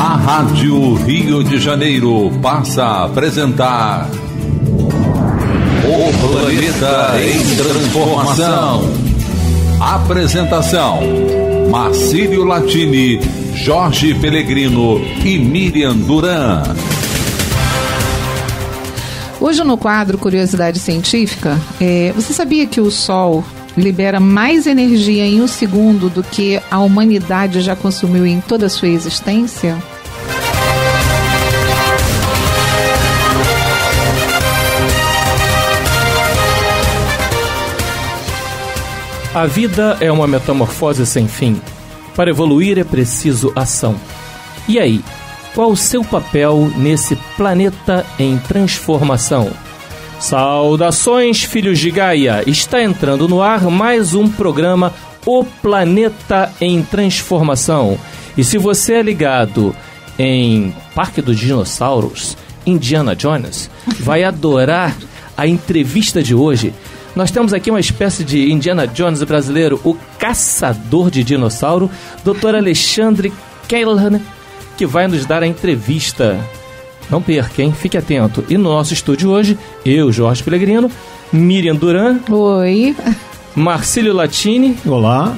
A Rádio Rio de Janeiro passa a apresentar O Planeta em Transformação. Apresentação: Marcílio Latini, Jorge Pellegrino e Miriam Duran. Hoje no quadro Curiosidade Científica, é, você sabia que o Sol libera mais energia em um segundo do que a humanidade já consumiu em toda a sua existência? A vida é uma metamorfose sem fim. Para evoluir é preciso ação. E aí, qual o seu papel nesse planeta em transformação? Saudações, filhos de Gaia! Está entrando no ar mais um programa O Planeta em Transformação. E se você é ligado em Parque dos Dinossauros, Indiana Jones, vai adorar a entrevista de hoje. Nós temos aqui uma espécie de Indiana Jones brasileiro, o caçador de dinossauro, Dr. Alexandre Kellner, que vai nos dar a entrevista. Não perca, hein? Fique atento. E no nosso estúdio hoje, eu, Jorge Pellegrino, Miriam Duran. Oi. Marcílio Latini. Olá.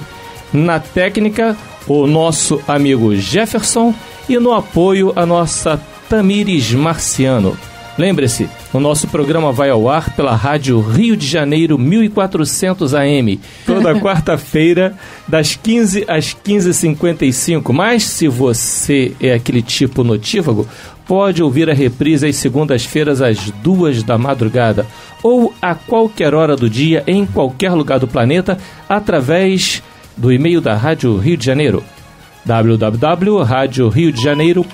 Na técnica, o nosso amigo Jefferson. E no apoio, a nossa Tamires Marciano. Lembre-se, o nosso programa vai ao ar pela Rádio Rio de Janeiro 1400 AM, toda quarta-feira, das 15 às 15h55. Mas, se você é aquele tipo notívago, pode ouvir a reprise às segundas-feiras às duas da madrugada ou a qualquer hora do dia em qualquer lugar do planeta através do e-mail da Rádio Rio de Janeiro www.radioriodejaneiro.am.br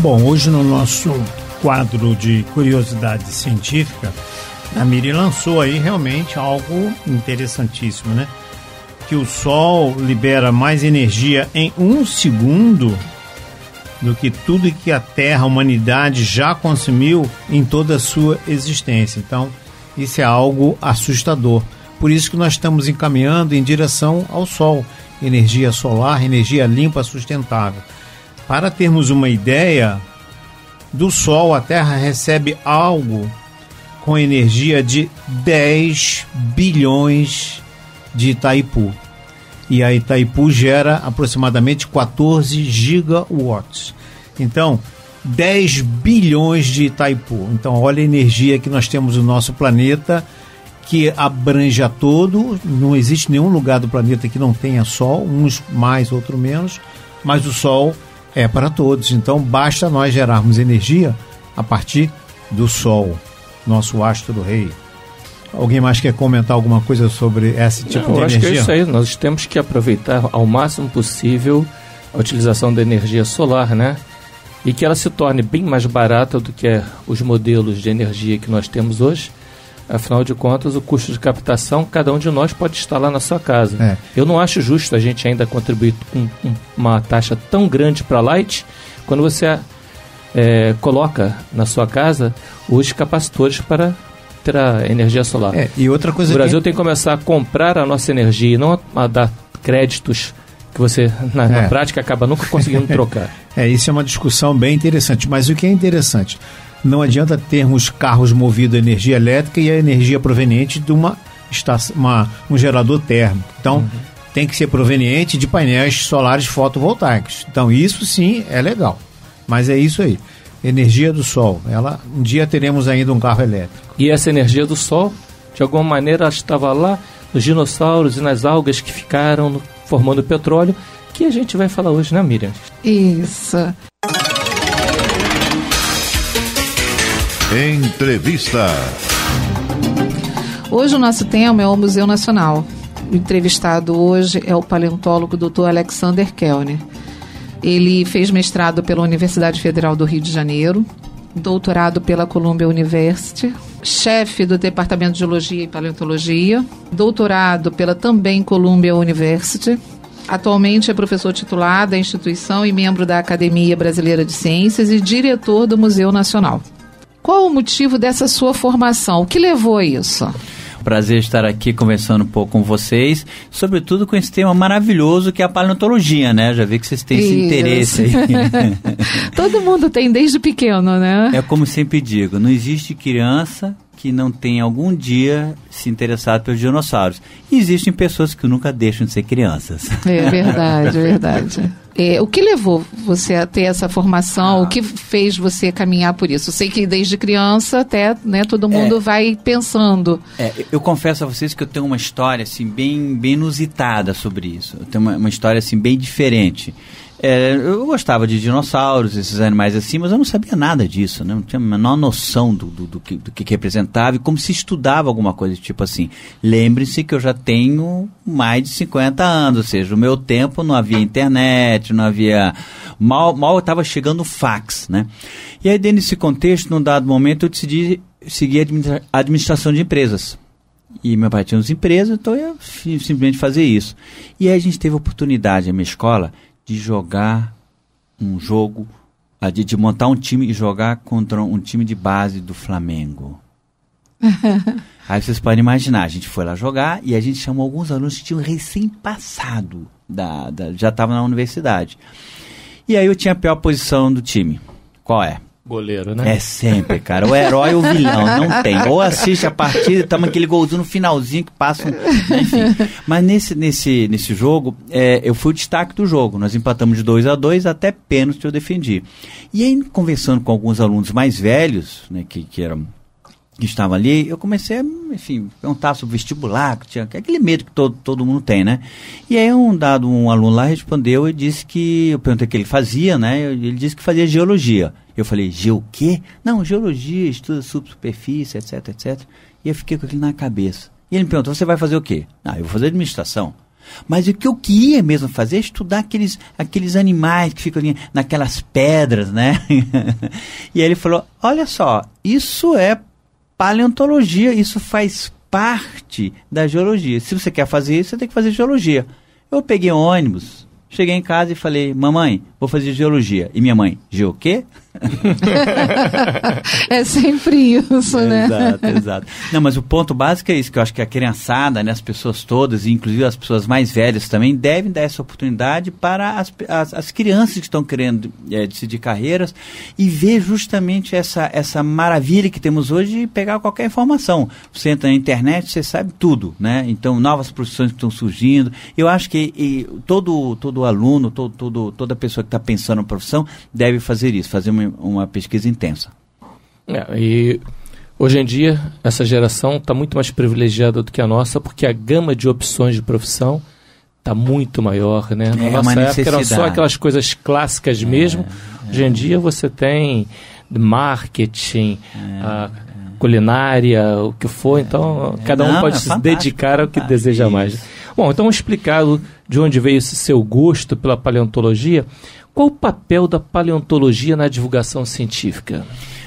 Bom, hoje no nosso quadro de curiosidade científica, a Miri lançou aí realmente algo interessantíssimo, né? Que o Sol libera mais energia em um segundo do que tudo que a Terra, a humanidade já consumiu em toda a sua existência. Então, isso é algo assustador. Por isso que nós estamos encaminhando em direção ao Sol, energia solar, energia limpa, sustentável. Para termos uma ideia, do Sol a Terra recebe algo com energia de 10 bilhões de Itaipu. E a Itaipu gera aproximadamente 14 gigawatts. Então, 10 bilhões de Itaipu. Então, olha a energia que nós temos no nosso planeta, que abrange a todo. Não existe nenhum lugar do planeta que não tenha sol, uns mais, outros menos, mas o sol é para todos. Então, basta nós gerarmos energia a partir do sol nosso astro do rei. Alguém mais quer comentar alguma coisa sobre esse tipo Não, de energia? Eu acho que é isso aí. Nós temos que aproveitar ao máximo possível a utilização da energia solar, né? E que ela se torne bem mais barata do que os modelos de energia que nós temos hoje. Afinal de contas, o custo de captação, cada um de nós pode instalar na sua casa. É. Eu não acho justo a gente ainda contribuir com uma taxa tão grande para a Light, quando você é, coloca na sua casa os capacitores para ter a energia solar. É, e outra coisa o Brasil que... tem que começar a comprar a nossa energia e não a, a dar créditos que você, na, é. na prática, acaba nunca conseguindo trocar. É, isso é uma discussão bem interessante. Mas o que é interessante? Não adianta termos carros movidos a energia elétrica e a energia proveniente de uma, uma um gerador térmico. Então, uhum. tem que ser proveniente de painéis solares fotovoltaicos. Então, isso sim é legal. Mas é isso aí. Energia do sol. Ela, um dia teremos ainda um carro elétrico. E essa energia do sol, de alguma maneira, estava lá nos dinossauros e nas algas que ficaram formando petróleo, que a gente vai falar hoje, né, Miriam? Isso. Entrevista. Hoje o nosso tema é o Museu Nacional. O entrevistado hoje é o paleontólogo Dr. Alexander Kellner. Ele fez mestrado pela Universidade Federal do Rio de Janeiro, doutorado pela Columbia University, chefe do Departamento de Geologia e Paleontologia, doutorado pela também Columbia University. Atualmente é professor titular da instituição e membro da Academia Brasileira de Ciências e diretor do Museu Nacional. Qual o motivo dessa sua formação? O que levou a isso? prazer estar aqui conversando um pouco com vocês, sobretudo com esse tema maravilhoso que é a paleontologia, né? Já vi que vocês têm Isso. esse interesse aí. Todo mundo tem desde pequeno, né? É como sempre digo, não existe criança que não tenha algum dia se interessado pelos dinossauros. E existem pessoas que nunca deixam de ser crianças. É verdade, é verdade. É, o que levou você a ter essa formação? Ah. O que fez você caminhar por isso? sei que desde criança até né, todo é. mundo é, vai pensando. É, eu confesso a vocês que eu tenho uma história assim bem, bem inusitada sobre isso. Eu tenho uma, uma história assim bem diferente. É, eu gostava de dinossauros, esses animais assim, mas eu não sabia nada disso, né? não tinha a menor noção do, do, do, que, do que representava e como se estudava alguma coisa tipo assim. Lembre-se que eu já tenho mais de 50 anos, ou seja, o meu tempo não havia internet, não havia. Mal mal estava chegando fax, né? E aí, dentro desse contexto, num dado momento, eu decidi seguir administra administração de empresas. E meu pai tinha umas empresas, então eu simplesmente fazer isso. E aí a gente teve a oportunidade, a minha escola, de jogar um jogo, de, de montar um time e jogar contra um time de base do Flamengo. Aí vocês podem imaginar, a gente foi lá jogar e a gente chamou alguns alunos que tinham recém-passado, da, da, já estavam na universidade. E aí eu tinha a pior posição do time. Qual é? goleiro, né? É sempre, cara. O herói ou o vilão, não tem. Ou assiste a partida e toma aquele golzinho no finalzinho que passa. Um... Né, enfim. Mas nesse, nesse, nesse jogo, é, eu fui o destaque do jogo. Nós empatamos de 2 a 2 até pênalti eu defendi. E aí, conversando com alguns alunos mais velhos, né, que, que eram que estava ali, eu comecei a, enfim, perguntar sobre vestibular, que tinha é aquele medo que todo, todo mundo tem, né? E aí um dado, um aluno lá respondeu e disse que, eu perguntei o que ele fazia, né? Ele disse que fazia geologia. Eu falei, geo o quê? Não, geologia, estuda subsuperfície, etc, etc. E eu fiquei com aquilo na cabeça. E ele me perguntou, você vai fazer o quê? Ah, eu vou fazer administração. Mas o que eu queria mesmo fazer é estudar aqueles, aqueles animais que ficam ali naquelas pedras, né? e aí ele falou, olha só, isso é paleontologia, isso faz parte da geologia. Se você quer fazer isso, você tem que fazer geologia. Eu peguei ônibus, cheguei em casa e falei, mamãe, vou fazer geologia. E minha mãe, geo quê? é sempre isso, né? Exato, exato. Não, mas o ponto básico é isso, que eu acho que a criançada, né, as pessoas todas, inclusive as pessoas mais velhas também, devem dar essa oportunidade para as, as, as crianças que estão querendo é, decidir carreiras e ver justamente essa, essa maravilha que temos hoje e pegar qualquer informação. Você entra na internet, você sabe tudo, né? Então, novas profissões que estão surgindo. Eu acho que e, todo, todo aluno, todo, todo, toda pessoa está pensando na profissão deve fazer isso, fazer uma, uma pesquisa intensa. É, e hoje em dia, essa geração está muito mais privilegiada do que a nossa, porque a gama de opções de profissão está muito maior, né? Na é, é nossa época eram só aquelas coisas clássicas é, mesmo. É, hoje em dia você tem marketing, é, a, ah, culinária, o que for. Então, cada um Não, pode é se dedicar ao que deseja mais. Bom, então explicado de onde veio esse seu gosto pela paleontologia. Qual o papel da paleontologia na divulgação científica?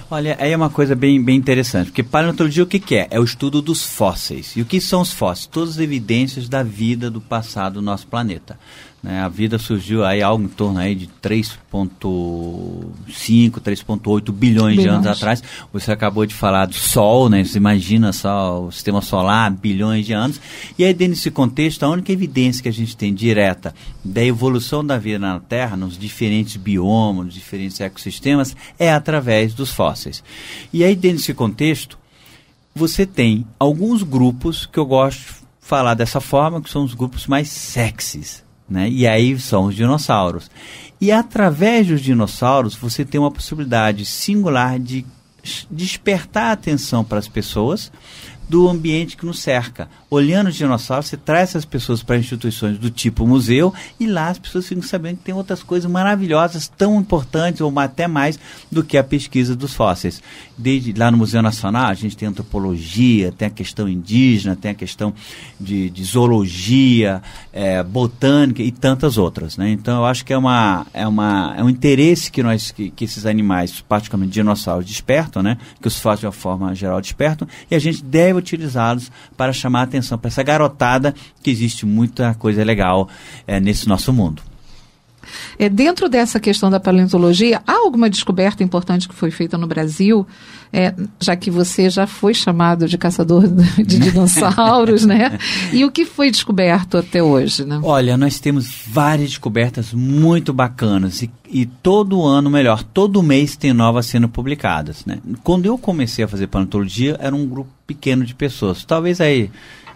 Olha, aí é uma coisa bem, bem interessante, porque paleontologia o que, que, é? É o estudo dos fósseis. E o que são os fósseis? Todas as evidências da vida do passado do nosso planeta. Né? A vida surgiu aí algo em torno aí de 3,5, 3,8 bilhões, bilhões de anos atrás. Você acabou de falar do Sol, né? Você imagina só o sistema solar, bilhões de anos. E aí, dentro desse contexto, a única evidência que a gente tem direta da evolução da vida na Terra, nos diferentes biomas, nos diferentes ecossistemas, é através dos fósseis. E aí, dentro desse contexto, você tem alguns grupos que eu gosto de falar dessa forma, que são os grupos mais sexys né? E aí são os dinossauros. E através dos dinossauros você tem uma possibilidade singular de despertar atenção para as pessoas, do ambiente que nos cerca. Olhando os dinossauros, você traz essas pessoas para instituições do tipo museu e lá as pessoas ficam sabendo que tem outras coisas maravilhosas, tão importantes ou até mais do que a pesquisa dos fósseis. Desde lá no Museu Nacional, a gente tem antropologia, tem a questão indígena, tem a questão de, de zoologia, é, botânica e tantas outras. Né? Então, eu acho que é, uma, é, uma, é um interesse que, nós, que, que esses animais, particularmente dinossauros, despertam, né? que os fósseis, de uma forma geral, despertam, e a gente deve utilizados para chamar a atenção para essa garotada que existe muita coisa legal é, nesse nosso mundo. É, dentro dessa questão da paleontologia, há alguma descoberta importante que foi feita no Brasil, é, já que você já foi chamado de caçador de dinossauros, né? E o que foi descoberto até hoje, né? Olha, nós temos várias descobertas muito bacanas e, e todo ano, melhor, todo mês tem novas sendo publicadas, né? Quando eu comecei a fazer paleontologia, era um grupo pequeno de pessoas, talvez aí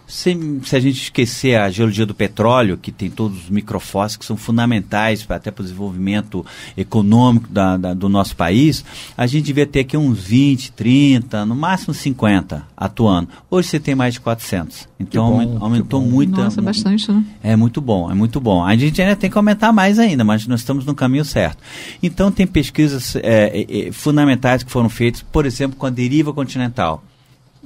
se, se a gente esquecer a geologia do petróleo, que tem todos os microfósseis que são fundamentais pra, até para o desenvolvimento econômico da, da, do nosso país, a gente devia ter aqui uns 20, 30, no máximo 50 atuando. Hoje você tem mais de 400. Então bom, aumentou, muito. Nossa, bastante, né? É muito bom, é muito bom. A gente ainda tem que aumentar mais ainda, mas nós estamos no caminho certo. Então tem pesquisas é, é, é fundamentais que foram feitas, por exemplo, com a deriva continental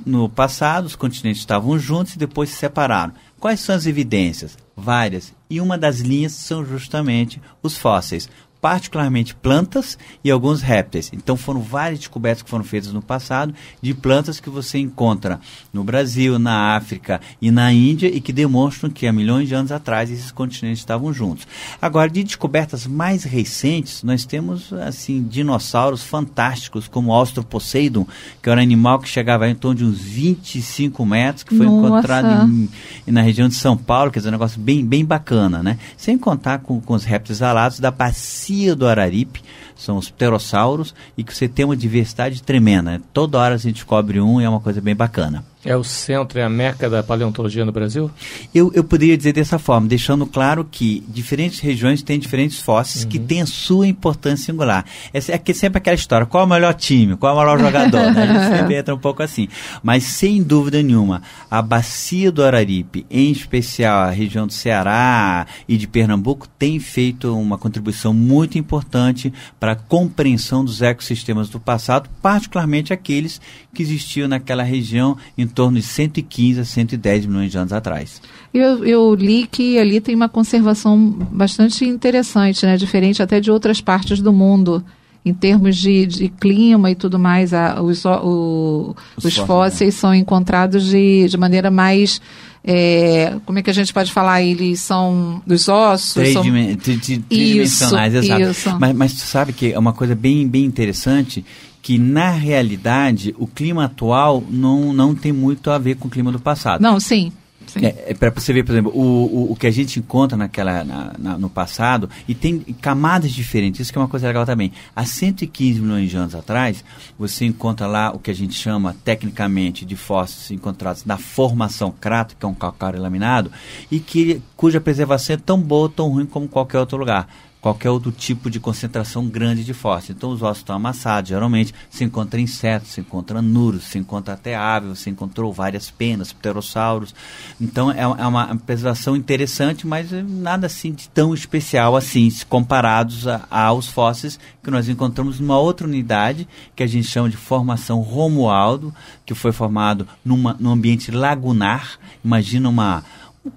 no passado, os continentes estavam juntos e depois se separaram. Quais são as evidências? Várias. E uma das linhas são justamente os fósseis particularmente plantas e alguns répteis. Então foram várias descobertas que foram feitas no passado de plantas que você encontra no Brasil, na África e na Índia e que demonstram que há milhões de anos atrás esses continentes estavam juntos. Agora, de descobertas mais recentes, nós temos assim dinossauros fantásticos como o Poseidon, que era um animal que chegava em torno de uns 25 metros, que foi Nossa. encontrado em, na região de São Paulo, que é um negócio bem, bem bacana, né? Sem contar com, com os répteis alados da bacia bacia do Araripe são os pterossauros, e que você tem uma diversidade tremenda. Toda hora a gente descobre um e é uma coisa bem bacana. É o centro, é a meca da paleontologia no Brasil? Eu, eu poderia dizer dessa forma, deixando claro que diferentes regiões têm diferentes fósseis uhum. que têm a sua importância singular. É, é sempre aquela história, qual é o melhor time, qual é o melhor jogador? Né? A gente sempre entra um pouco assim. Mas, sem dúvida nenhuma, a bacia do Araripe, em especial a região do Ceará e de Pernambuco, tem feito uma contribuição muito importante para para a compreensão dos ecossistemas do passado, particularmente aqueles que existiam naquela região em torno de 115 a 110 milhões de anos atrás. Eu, eu li que ali tem uma conservação bastante interessante, né? diferente até de outras partes do mundo em termos de, de clima e tudo mais, a, os, o, os, os, fósseis né? são encontrados de, de maneira mais. É, como é que a gente pode falar? Eles são dos ossos? Tridimen são... Tridimensionais, isso, exato. Isso. Mas, mas tu sabe que é uma coisa bem, bem interessante que na realidade o clima atual não, não tem muito a ver com o clima do passado. Não, sim. É, é para você ver, por exemplo, o, o, o, que a gente encontra naquela, na, na, no passado, e tem camadas diferentes, isso que é uma coisa legal também. Há 115 milhões de anos atrás, você encontra lá o que a gente chama tecnicamente de fósseis encontrados na formação crato, que é um calcário laminado, e que, cuja preservação é tão boa ou tão ruim como qualquer outro lugar qualquer outro tipo de concentração grande de fósforo. Então os ossos estão amassados, geralmente se encontra insetos, se encontra nuros, se encontra até aves, se encontrou várias penas, pterossauros. Então é, é, uma preservação interessante, mas nada assim de tão especial assim, comparados a, aos fósseis que nós encontramos numa outra unidade que a gente chama de formação Romualdo, que foi formado numa, num ambiente lagunar. Imagina uma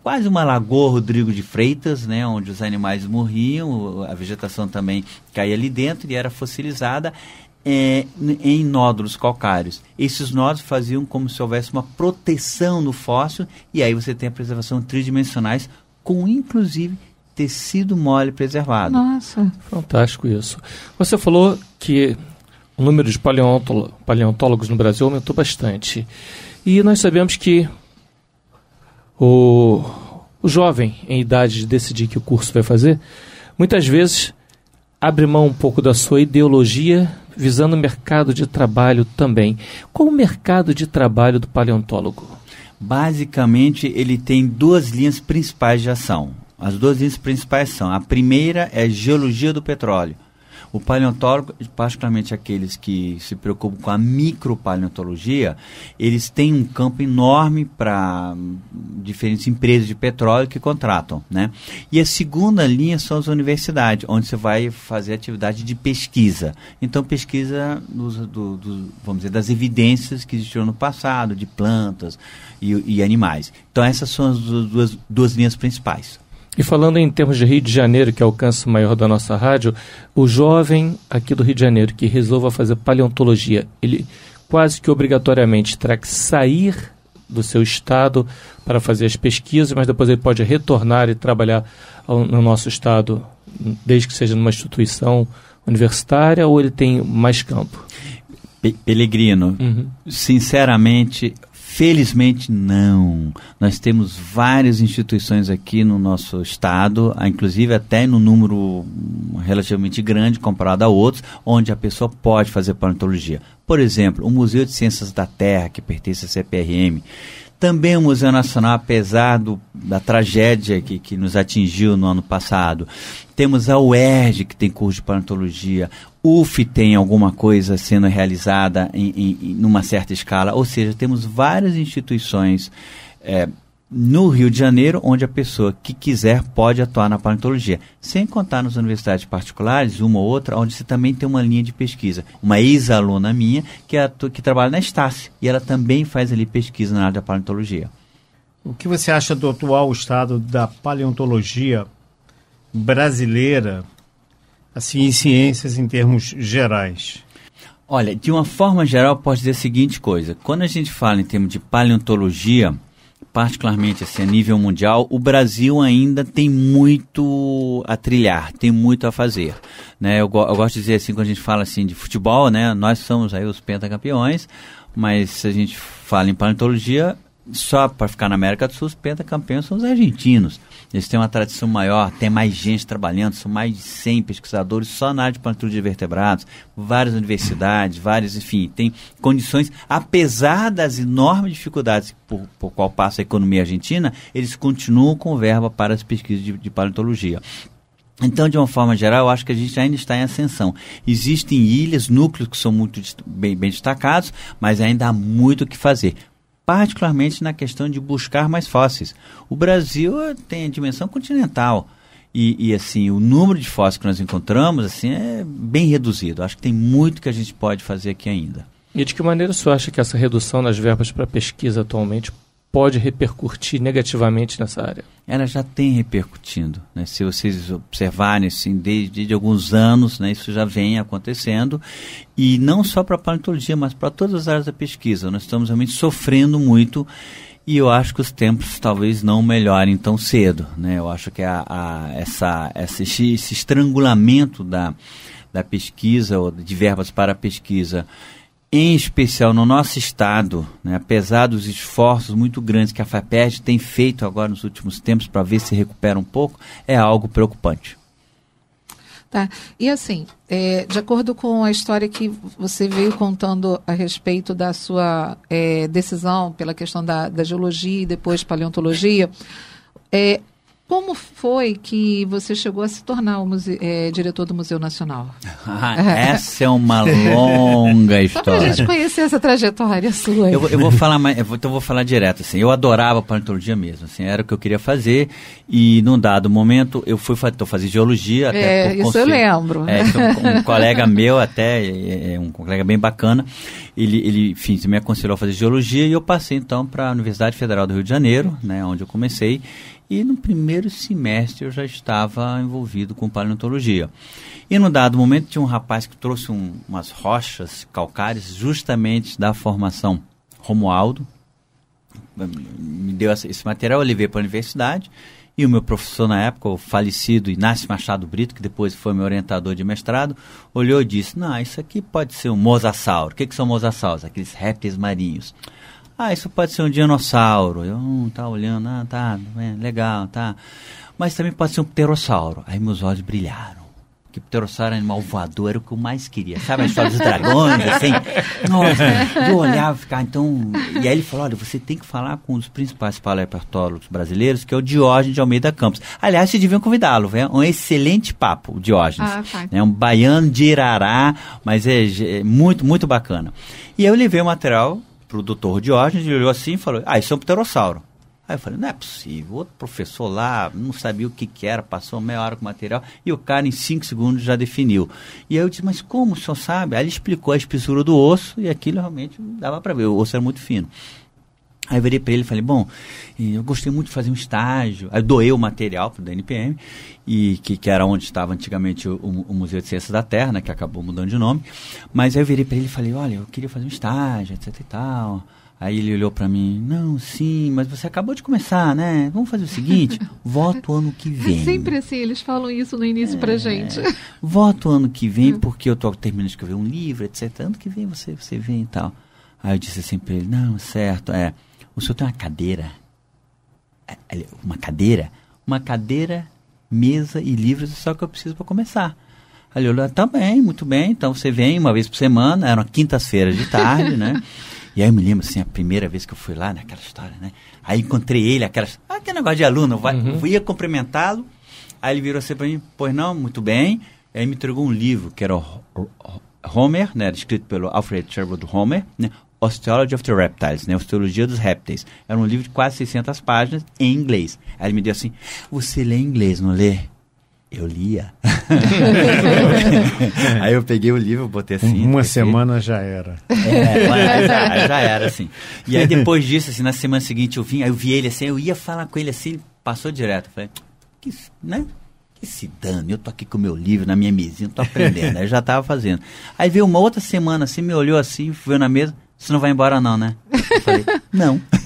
quase uma lagoa Rodrigo de Freitas, né, onde os animais morriam, a vegetação também caía ali dentro e era fossilizada é, em nódulos calcários. Esses nódulos faziam como se houvesse uma proteção no fóssil e aí você tem a preservação tridimensionais com inclusive tecido mole preservado. Nossa, fantástico isso. Você falou que o número de paleontólogos no Brasil aumentou bastante. E nós sabemos que o, o jovem em idade de decidir que o curso vai fazer, muitas vezes abre mão um pouco da sua ideologia visando o mercado de trabalho também. Qual o mercado de trabalho do paleontólogo? Basicamente, ele tem duas linhas principais de ação. As duas linhas principais são: a primeira é geologia do petróleo, o paleontólogo, particularmente aqueles que se preocupam com a micropaleontologia, eles têm um campo enorme para diferentes empresas de petróleo que contratam, né? E a segunda linha são as universidades, onde você vai fazer atividade de pesquisa. Então, pesquisa dos, do, do, vamos dizer, das evidências que existiram no passado, de plantas e, e animais. Então, essas são as duas, duas linhas principais. E falando em termos de Rio de Janeiro, que é o alcance maior da nossa rádio, o jovem aqui do Rio de Janeiro que resolva fazer paleontologia, ele quase que obrigatoriamente terá que sair do seu estado para fazer as pesquisas, mas depois ele pode retornar e trabalhar ao, no nosso estado, desde que seja numa instituição universitária ou ele tem mais campo? Pelegrino, uhum. sinceramente, Felizmente não. Nós temos várias instituições aqui no nosso estado, ah, inclusive até no número relativamente grande comparado a outros, onde a pessoa pode fazer paleontologia. Por exemplo, o Museu de Ciências da Terra, que pertence à CPRM, também o Museu Nacional, apesar do, da tragédia que, que nos atingiu no ano passado, temos a UERJ, que tem curso de paleontologia, UF tem alguma coisa sendo realizada em, em, em uma certa escala, ou seja, temos várias instituições é, no Rio de Janeiro, onde a pessoa que quiser pode atuar na paleontologia. Sem contar nas universidades particulares, uma ou outra, onde você também tem uma linha de pesquisa. Uma ex-aluna minha que, é atua, que trabalha na Estácio e ela também faz ali pesquisa na área da paleontologia. O que você acha do atual estado da paleontologia brasileira, assim, em ciências em termos gerais? Olha, de uma forma geral, posso dizer a seguinte coisa: quando a gente fala em termos de paleontologia, particularmente assim, a nível mundial, o Brasil ainda tem muito a trilhar, tem muito a fazer. Né? Eu, eu gosto de dizer assim, quando a gente fala assim de futebol, né? nós somos aí os pentacampeões, mas se a gente fala em paleontologia, só para ficar na América do Sul, os pentacampeões são os argentinos. Eles têm uma tradição maior, tem mais gente trabalhando, são mais de 100 pesquisadores só na área de plantude de vertebrados, várias universidades, várias, enfim, tem condições, apesar das enormes dificuldades por, por qual passa a economia argentina, eles continuam com verba para as pesquisas de, de paleontologia. Então, de uma forma geral, eu acho que a gente ainda está em ascensão. Existem ilhas, núcleos que são muito bem, bem destacados, mas ainda há muito o que fazer particularmente na questão de buscar mais fósseis. O Brasil tem a dimensão continental. E, e, assim, o número de fósseis que nós encontramos assim, é bem reduzido. Acho que tem muito que a gente pode fazer aqui ainda. E de que maneira você acha que essa redução nas verbas para pesquisa atualmente pode repercutir negativamente nessa área? Ela já tem repercutindo. Né? Se vocês observarem, assim, desde, alguns anos, né, isso já vem acontecendo. E não só para a paleontologia, mas para todas as áreas da pesquisa. Nós estamos realmente sofrendo muito e eu acho que os tempos talvez não melhorem tão cedo. Né? Eu acho que a, a essa, esse estrangulamento da, da pesquisa ou de verbas para a pesquisa em especial no nosso estado, né, apesar dos esforços muito grandes que a FAPERJ tem feito agora nos últimos tempos para ver se recupera um pouco, é algo preocupante. Tá. E assim, é, de acordo com a história que você veio contando a respeito da sua é, decisão pela questão da, da geologia e depois paleontologia, é, como foi que você chegou a se tornar o é, diretor do Museu Nacional? Ah, essa é uma longa história. Só para a gente conhecer essa trajetória sua. Eu, eu, vou falar, eu vou, então vou falar direto assim. Eu adorava paleontologia mesmo, assim, era o que eu queria fazer e num dado momento eu fui então, fazer geologia. Até é, isso eu lembro. É, é, um, um colega meu até, é, é, um colega bem bacana, ele, ele enfim, me aconselhou a fazer geologia e eu passei então para a Universidade Federal do Rio de Janeiro, né, onde eu comecei e no primeiro semestre eu já estava envolvido com paleontologia. E num dado momento tinha um rapaz que trouxe um, umas rochas calcárias justamente da formação Romualdo. Me deu essa, esse material, eu levei para a universidade. E o meu professor na época, o falecido Inácio Machado Brito, que depois foi meu orientador de mestrado, olhou e disse: Não, isso aqui pode ser um mosasauro. O que, que são mosasauros? Aqueles répteis marinhos. Ah, isso pode ser um dinossauro. Eu não hum, tá olhando, ah, tá, é, legal, tá. Mas também pode ser um pterossauro. Aí meus olhos brilharam que pterossauro animal voador era é o que eu mais queria. Sabe a história dos dragões, assim? Nossa, eu olhava e ficava, então... E aí ele falou, olha, você tem que falar com um dos principais paleontólogos brasileiros, que é o Diógenes de Almeida Campos. Aliás, vocês deviam convidá-lo, é um excelente papo, o Diógenes. Ah, tá. É um baiano de Irará, mas é, é muito, muito bacana. E aí eu levei o material pro doutor Diógenes, ele olhou assim e falou, ah, isso é um pterossauro. Aí eu falei, não é possível, outro professor lá não sabia o que, que era, passou meia hora com o material e o cara em cinco segundos já definiu. E aí eu disse, mas como o senhor sabe? Aí ele explicou a espessura do osso e aquilo realmente dava para ver, o osso era muito fino. Aí eu virei para ele e falei, bom, eu gostei muito de fazer um estágio. Aí doei o material para o DNPM, e, que, que era onde estava antigamente o, o, Museu de Ciências da Terra, né, que acabou mudando de nome. Mas aí eu virei para ele e falei, olha, eu queria fazer um estágio, etc e tal. Aí ele olhou para mim, não, sim, mas você acabou de começar, né? Vamos fazer o seguinte, voto ano que é vem. É sempre assim, eles falam isso no início é, pra gente. Voto ano que vem, hum. porque eu tô terminando de escrever um livro, etc. Ano que vem você, você vem e tal. Aí eu disse assim para ele, não, certo, é o senhor tem uma cadeira? É, é, uma cadeira? Uma cadeira, mesa e livros, é só que eu preciso para começar. ele olhou, tá bem, muito bem, então você vem uma vez por semana, eram quintas-feiras de tarde, né? E aí eu me lembro, assim, a primeira vez que eu fui lá, naquela história, né? Aí encontrei ele, aquela... Ah, que negócio de aluno, vai, uhum. eu ia cumprimentá-lo, aí ele virou assim para mim, pois não, muito bem. Aí me entregou um livro, que era o Homer, né? Escrito pelo Alfred Sherwood Homer, né? Osteology of the Reptiles, né? Osteologia dos Répteis. Era um livro de quase 600 páginas em inglês. Aí ele me deu assim: Você lê inglês, não lê? Eu lia. aí eu peguei o livro, botei assim. Uma semana já era. É, já, já era, assim. E aí depois disso, assim, na semana seguinte eu vim, aí eu vi ele assim, eu ia falar com ele assim, passou direto. falei, que, né? Que se dane, eu tô aqui com o meu livro na minha mesinha, tô aprendendo. aí né? já tava fazendo. Aí veio uma outra semana assim, me olhou assim, foi na mesa. Você não vai embora, não, né? Eu falei, não.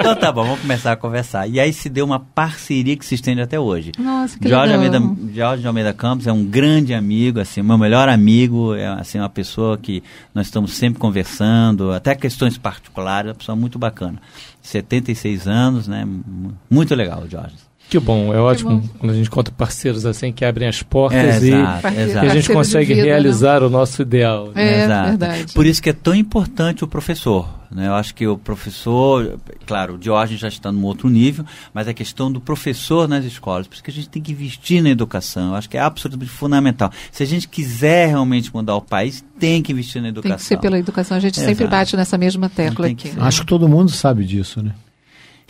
então tá bom, vamos começar a conversar. E aí se deu uma parceria que se estende até hoje. Nossa, que Jorge legal. Almeida, Jorge Almeida Campos é um grande amigo, assim, meu melhor amigo, é assim, uma pessoa que nós estamos sempre conversando, até questões particulares, uma pessoa muito bacana. 76 anos, né? Muito legal, Jorge. Que bom, é ótimo bom. quando a gente encontra parceiros assim que abrem as portas é, e, exato, e, exato. e, a gente consegue vida, né? realizar o nosso ideal. Né? É, exato. verdade. Por isso que é tão importante o professor. Né? Eu acho que o professor, claro, o Diógenes já está num outro nível, mas a questão do professor nas escolas, por isso que a gente tem que investir na educação. Eu acho que é absolutamente fundamental. Se a gente quiser realmente mudar o país, tem que investir na educação. Tem que ser pela educação. A gente exato. sempre bate nessa mesma tecla aqui. Acho que todo mundo sabe disso, né?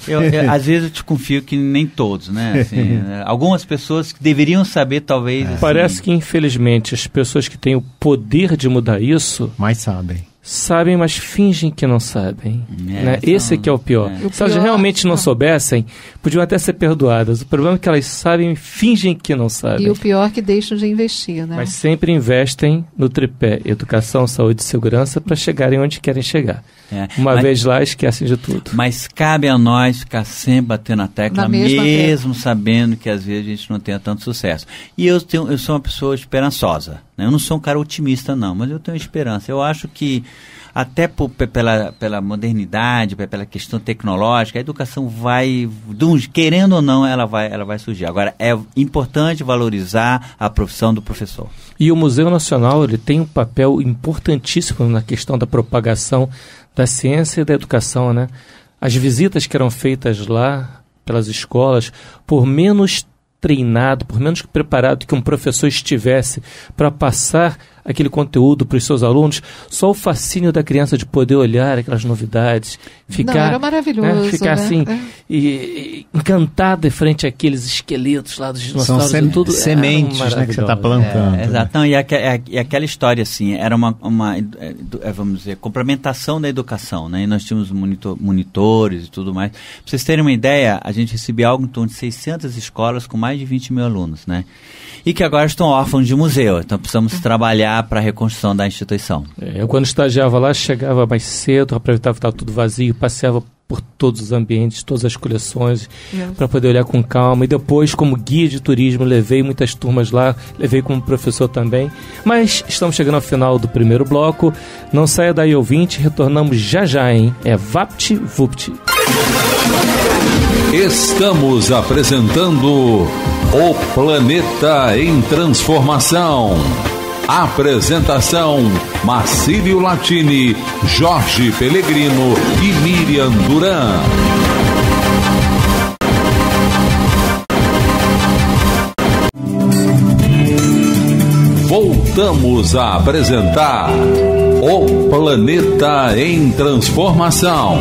Eu, eu, às vezes eu te confio que nem todos, né? Assim, né? algumas pessoas que deveriam saber, talvez. É. Assim... Parece que, infelizmente, as pessoas que têm o poder de mudar isso. Mais sabem sabem, mas fingem que não sabem. É, né? então, Esse é que é o é. pior. É. O Se elas pior, realmente não é. soubessem, podiam até ser perdoadas. O problema é que elas sabem e fingem que não sabem. E o pior é que deixam de investir, né? Mas sempre investem no tripé educação, saúde e segurança para chegarem onde querem chegar. É, Uma mas, vez lá, esquecem de tudo. Mas cabe a nós ficar sempre batendo a tecla, mesmo tecla. sabendo que às vezes a gente não tenha tanto sucesso. E eu, tenho, eu sou uma pessoa esperançosa. Né? Eu não sou um cara otimista, não, mas eu tenho esperança. Eu acho que, até por, pela, pela modernidade, pela questão tecnológica, a educação vai, querendo ou não, ela vai, ela vai surgir. Agora, é importante valorizar a profissão do professor. E o Museu Nacional ele tem um papel importantíssimo na questão da propagação da ciência e da educação, né? As visitas que eram feitas lá pelas escolas, por menos treinado, por menos preparado que um professor estivesse para passar aquele conteúdo para os seus alunos, só o fascínio da criança de poder olhar aquelas novidades, ficar, Não, era maravilhoso, né, ficar né? assim, é. e, e, encantada frente àqueles esqueletos lá dos dinossauros. São tudo, sementes né, que você está plantando. É, né? exato, né? e, e, aquela história assim, era uma, uma é, é, vamos dizer, complementação da educação, né? E nós tínhamos monitor, monitores e tudo mais. Para vocês terem uma ideia, a gente recebia algo em torno de 600 escolas com mais de 20 mil alunos, né? E que agora estão órfãos de museu, então precisamos ah. trabalhar trabalhar para a reconstrução da instituição. É, eu, quando estagiava lá, chegava mais cedo, aproveitava que estava tudo vazio, passeava por todos os ambientes, todas as coleções, para poder olhar com calma. E depois, como guia de turismo, levei muitas turmas lá, levei como professor também. Mas estamos chegando ao final do primeiro bloco. Não saia daí, ouvinte, retornamos já já, hein? É Vapt Vupt. Estamos apresentando o Planeta em Transformação. Apresentação: Marcílio Latini, Jorge Pellegrino e Miriam Duran. Voltamos a apresentar O Planeta em Transformação.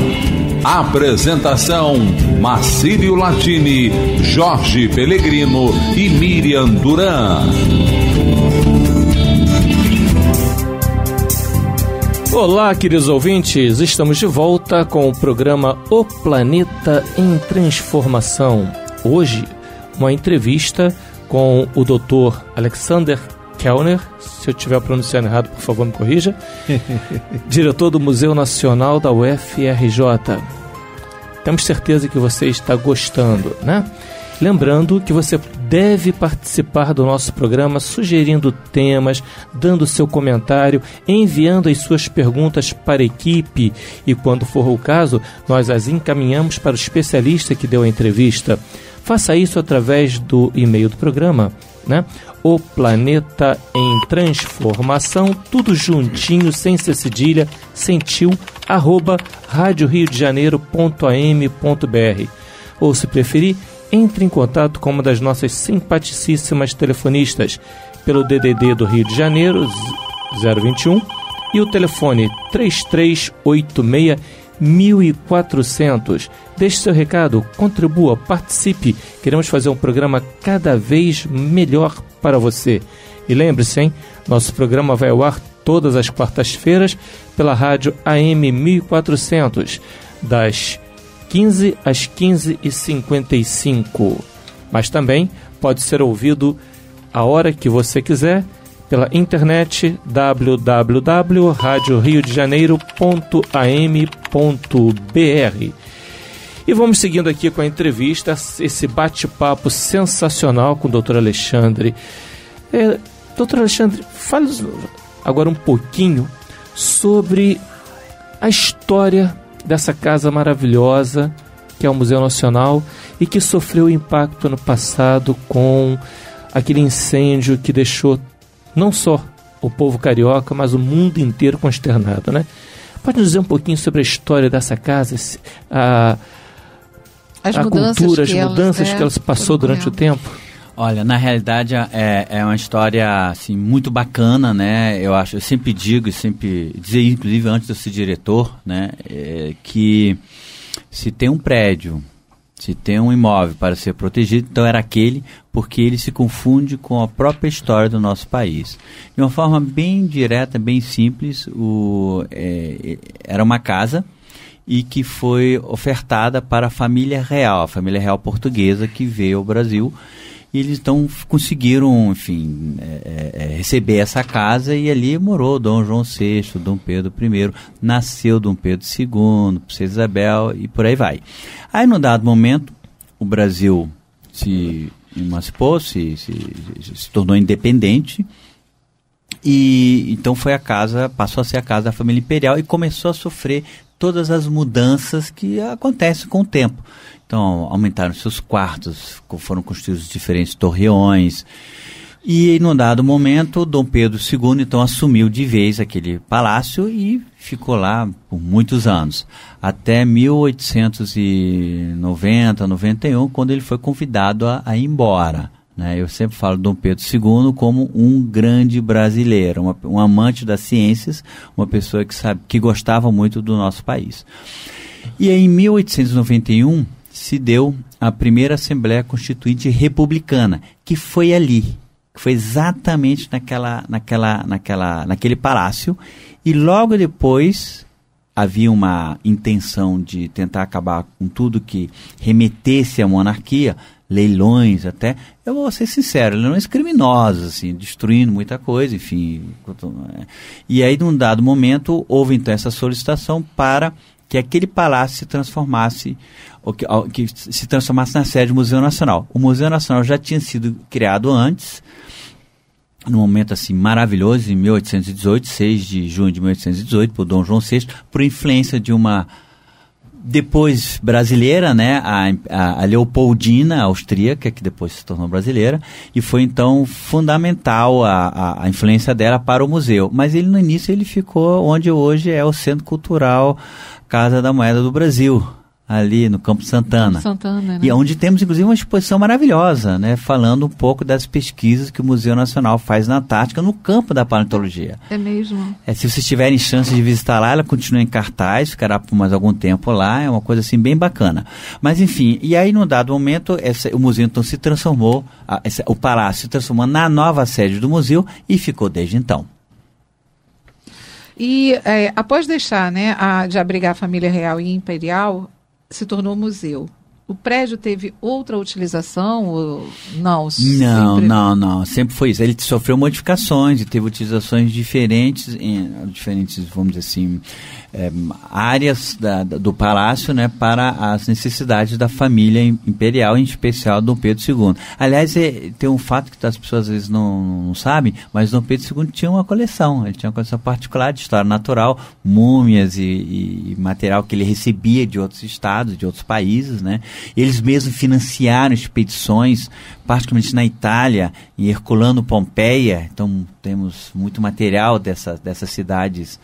Apresentação: Marcílio Latini, Jorge Pellegrino e Miriam Duran. Olá, queridos ouvintes, estamos de volta com o programa O Planeta em Transformação. Hoje, uma entrevista com o Dr. Alexander Kellner, se eu estiver pronunciando errado, por favor, me corrija, diretor do Museu Nacional da UFRJ. Temos certeza que você está gostando, né? Lembrando que você deve participar do nosso programa sugerindo temas, dando seu comentário, enviando as suas perguntas para a equipe e, quando for o caso, nós as encaminhamos para o especialista que deu a entrevista. Faça isso através do e-mail do programa, né? O Planeta em Transformação, tudo juntinho, sem ser cedilha, sentiu, arroba radioriodejaneiro.am.br. Ou, se preferir, entre em contato com uma das nossas simpaticíssimas telefonistas pelo DDD do Rio de Janeiro 021 e o telefone 3386 1400. Deixe seu recado, contribua, participe. Queremos fazer um programa cada vez melhor para você. E lembre-se, hein? Nosso programa vai ao ar todas as quartas-feiras pela rádio AM 1400, das 15 às 15h55. Mas também pode ser ouvido a hora que você quiser pela internet www.radioriodejaneiro.am.br. E vamos seguindo aqui com a entrevista, esse bate-papo sensacional com o Dr. Alexandre. É, Dr. Alexandre, fale agora um pouquinho sobre a história dessa casa maravilhosa que é o Museu Nacional e que sofreu impacto ano passado com aquele incêndio que deixou não só o povo carioca, mas o mundo inteiro consternado, né? Pode nos dizer um pouquinho sobre a história dessa casa, a, as a mudanças cultura, as mudanças que né, ela, que ela se passou durante o tempo? Olha, na realidade é, é uma história assim, muito bacana, né? Eu acho, eu sempre digo, e sempre dizer, inclusive antes de eu ser diretor, né, é, que se tem um prédio, se tem um imóvel para ser protegido, então era aquele, porque ele se confunde com a própria história do nosso país. De uma forma bem direta, bem simples, o, é, é era uma casa e que foi ofertada para a família real, a família real portuguesa que veio ao Brasil e eles então conseguiram, enfim, é, é, é, receber essa casa e ali morou Dom João VI, Dom Pedro I, nasceu Dom Pedro II, Princesa Isabel e por aí vai. Aí, num dado momento, o Brasil se emancipou, se, se, se tornou independente e então foi a casa, passou a ser a casa da família imperial e começou a sofrer todas as mudanças que acontecem com o tempo. Então, aumentaram seus quartos, foram construídos diferentes torreões. E em um dado momento, Dom Pedro II então assumiu de vez aquele palácio e ficou lá por muitos anos, até 1890, 91, quando ele foi convidado a, a ir embora. Né? Eu sempre falo Dom Pedro II como um grande brasileiro, uma, um amante das ciências, uma pessoa que, sabe, que gostava muito do nosso país. E aí, em 1891 se deu a primeira Assembleia Constituinte Republicana, que foi ali, que foi exatamente naquela, naquela, naquela, naquele palácio, e logo depois havia uma intenção de tentar acabar com tudo que remetesse à monarquia, leilões até. Eu vou ser sincero, leilões criminosos, assim, destruindo muita coisa, enfim. Né. E aí, num dado momento, houve então essa solicitação para que aquele palácio se transformasse, ou que, ou, que se transformasse na sede do Museu Nacional. O Museu Nacional já tinha sido criado antes, num momento assim maravilhoso, em 1818, 6 de junho de 1818, por Dom João VI, por influência de uma depois brasileira, né, a, a Leopoldina austríaca, que depois se tornou brasileira, e foi então fundamental a, a, a, influência dela para o museu. Mas ele no início ele ficou onde hoje é o Centro Cultural Casa da Moeda do Brasil, ali no Campo Santana. Campo Santana né? E é onde temos inclusive uma exposição maravilhosa, né, falando um pouco das pesquisas que o Museu Nacional faz na Antártica no campo da paleontologia. É mesmo. É, se vocês tiverem chance de visitar lá, ela continua em cartaz, ficará por mais algum tempo lá, é uma coisa assim bem bacana. Mas enfim, e aí num dado momento essa, o museu então se transformou, a, essa, o palácio se transformou na nova sede do museu e ficou desde então. E é, após deixar né, a, de abrigar a família real e imperial, se tornou museu. O prédio teve outra utilização? Ou... Não, não, sempre... não, não. Sempre foi isso. Ele sofreu modificações e teve utilizações diferentes, em, diferentes, vamos dizer assim, é, áreas da, do palácio né, para as necessidades da família imperial, em especial Dom Pedro II. Aliás, é, tem um fato que as pessoas às vezes não, não, sabem, mas Dom Pedro II tinha uma coleção, ele tinha uma coleção particular de história natural, múmias e, e material que ele recebia de outros estados, de outros países. Né? Eles mesmos financiaram expedições, particularmente na Itália, em Herculano Pompeia, então temos muito material dessa, dessas cidades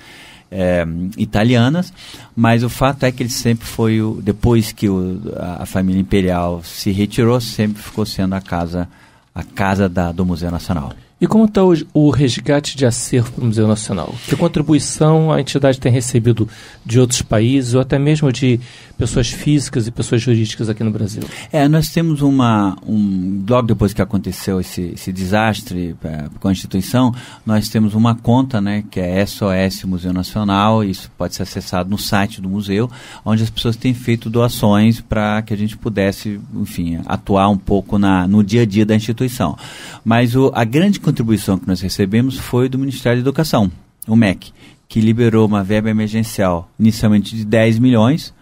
é, italianas, mas o fato é que ele sempre foi, o, depois que o, a, a família imperial se retirou, sempre ficou sendo a casa, a casa da, do Museu Nacional. E como está hoje o resgate de acervo para o Museu Nacional? Que contribuição a entidade tem recebido de outros países ou até mesmo de pessoas físicas e pessoas jurídicas aqui no Brasil? É, nós temos uma. Um, logo depois que aconteceu esse, esse desastre é, com a instituição, nós temos uma conta, né, que é SOS Museu Nacional, isso pode ser acessado no site do museu, onde as pessoas têm feito doações para que a gente pudesse, enfim, atuar um pouco na, no dia a dia da instituição. Mas o, a grande contribuição que nós recebemos foi do Ministério da Educação, o MEC, que liberou uma verba emergencial inicialmente de 10 milhões,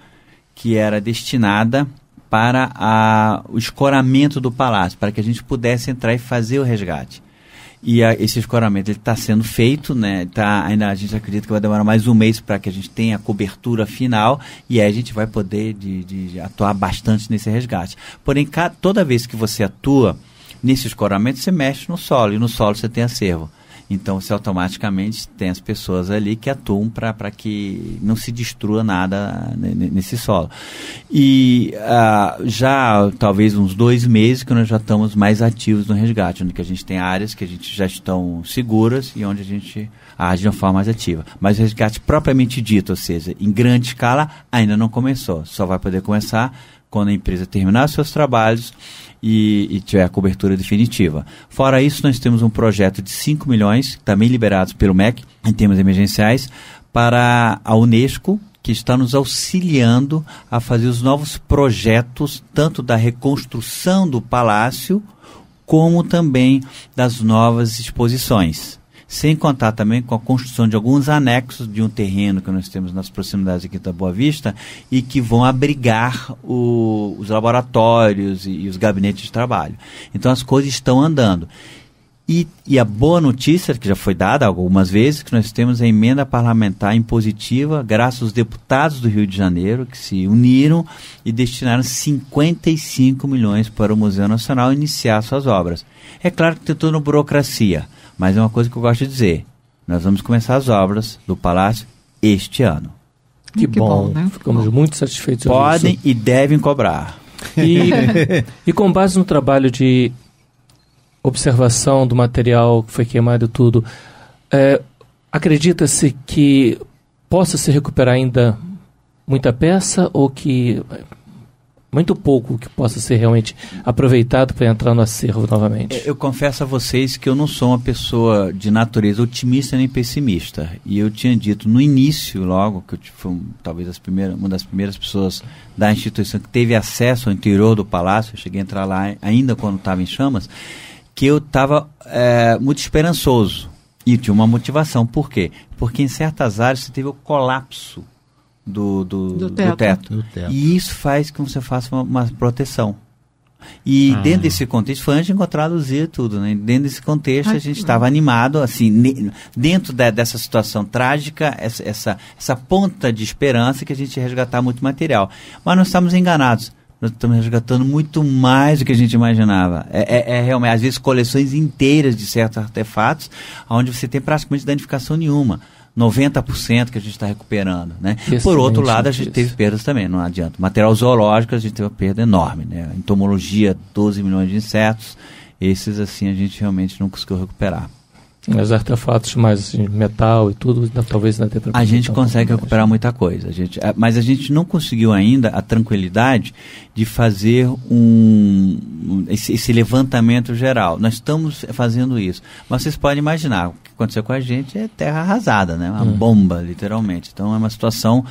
que era destinada para a, o escoramento do palácio, para que a gente pudesse entrar e fazer o resgate. E a, esse escoramento está sendo feito, né? Tá, ainda a gente acredita que vai demorar mais um mês para que a gente tenha a cobertura final e aí a gente vai poder de, de atuar bastante nesse resgate. Porém, cada, toda vez que você atua, Nesse escoramento você mexe no solo e no solo você tem acervo. Então você automaticamente tem as pessoas ali que atuam para que não se destrua nada nesse solo. E ah, já talvez uns dois meses que nós já estamos mais ativos no resgate, onde a gente tem áreas que a gente já estão seguras e onde a gente age de uma forma mais ativa. Mas o resgate propriamente dito, ou seja, em grande escala, ainda não começou. Só vai poder começar quando a empresa terminar seus trabalhos e, e, tiver a cobertura definitiva. Fora isso, nós temos um projeto de 5 milhões, também liberados pelo MEC, em termos emergenciais, para a Unesco, que está nos auxiliando a fazer os novos projetos, tanto da reconstrução do palácio, como também das novas exposições sem contar também com a construção de alguns anexos de um terreno que nós temos nas proximidades aqui da Boa Vista e que vão abrigar o, os laboratórios e, e os gabinetes de trabalho. Então as coisas estão andando. E, e, a boa notícia, que já foi dada algumas vezes, que nós temos a emenda parlamentar impositiva, graças aos deputados do Rio de Janeiro, que se uniram e destinaram 55 milhões para o Museu Nacional iniciar suas obras. É claro que tem toda uma burocracia, mas é uma coisa que eu gosto de dizer. Nós vamos começar as obras do Palácio este ano. Que, que bom, bom né? né? ficamos bom. muito satisfeitos Podem e devem cobrar. E, e com base no trabalho de observação do material que foi queimado e tudo, é, acredita-se que possa se recuperar ainda muita peça ou que muito pouco que possa ser realmente aproveitado para entrar no acervo novamente. É, eu confesso a vocês que eu não sou uma pessoa de natureza otimista nem pessimista. E eu tinha dito no início, logo, que eu fui talvez as primeiras, uma das primeiras pessoas da instituição que teve acesso ao interior do palácio, eu cheguei a entrar lá ainda quando estava em chamas, que eu estava é, muito esperançoso. E tinha uma motivação. Por quê? Porque em certas áreas você teve o colapso do, do, do, teto. do, teto. do teto. E isso faz com que você faça uma, uma proteção. E ah. dentro desse contexto, foi antes de encontrar a Luzia tudo, né? Dentro desse contexto, Ai, a gente estava animado, assim, dentro da, dessa situação trágica, essa, essa, essa ponta de esperança que a gente ia resgatar muito material. Mas nós estamos enganados nós estamos resgatando muito mais do que a gente imaginava. É, é, é realmente, às vezes, coleções inteiras de certos artefatos, onde você tem praticamente danificação nenhuma. 90% que a gente está recuperando, né? Por outro lado, a gente isso. teve perdas também, não adianta. Material zoológico, a gente teve uma perda enorme, né? Entomologia, 12 milhões de insetos. Esses, assim, a gente realmente não conseguiu recuperar. Os artefatos mais assim, metal e tudo, né, talvez na tetra. A gente consegue recuperar muita coisa. A gente, é, mas a gente não conseguiu ainda a tranquilidade de fazer um esse, esse levantamento geral. Nós estamos fazendo isso. Mas vocês podem imaginar, o que aconteceu com a gente é terra arrasada, né? Uma hum. bomba, literalmente. Então é uma situação,